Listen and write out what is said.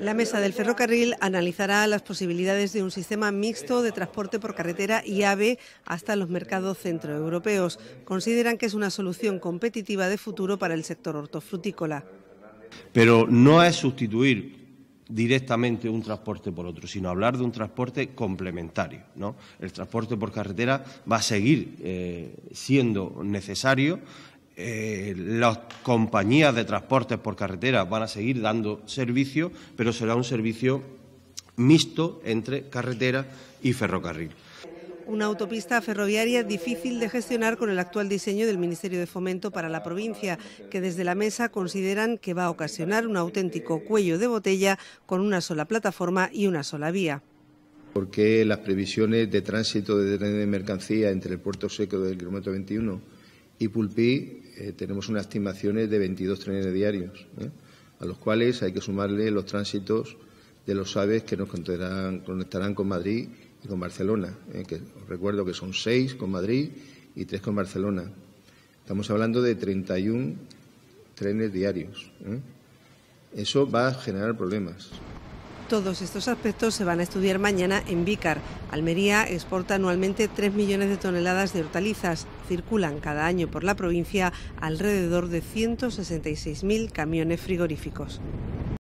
La mesa del ferrocarril analizará las posibilidades de un sistema mixto de transporte por carretera y AVE hasta los mercados centroeuropeos. Consideran que es una solución competitiva de futuro para el sector hortofrutícola. Pero no es sustituir directamente un transporte por otro, sino hablar de un transporte complementario. El transporte por carretera va a seguir eh, siendo necesario eh, las compañías de transportes por carretera van a seguir dando servicio, pero será un servicio mixto entre carretera y ferrocarril. Una autopista ferroviaria difícil de gestionar con el actual diseño del Ministerio de Fomento para la provincia, que desde la mesa consideran que va a ocasionar un auténtico cuello de botella con una sola plataforma y una sola vía. Porque las previsiones de tránsito de tren de mercancía entre el puerto seco del kilómetro 21 y Pulpí eh, tenemos unas estimaciones de 22 trenes diarios, ¿eh? a los cuales hay que sumarle los tránsitos de los aves que nos conectarán, con Madrid y con Barcelona, ¿eh? que os recuerdo que son seis con Madrid y tres con Barcelona. Estamos hablando de 31 trenes diarios. Eso va a generar problemas. Todos estos aspectos se van a estudiar mañana en Vícar, Almería exporta anualmente 3 millones de toneladas de hortalizas. Circulan cada año por la provincia alrededor de 166.000 camiones frigoríficos.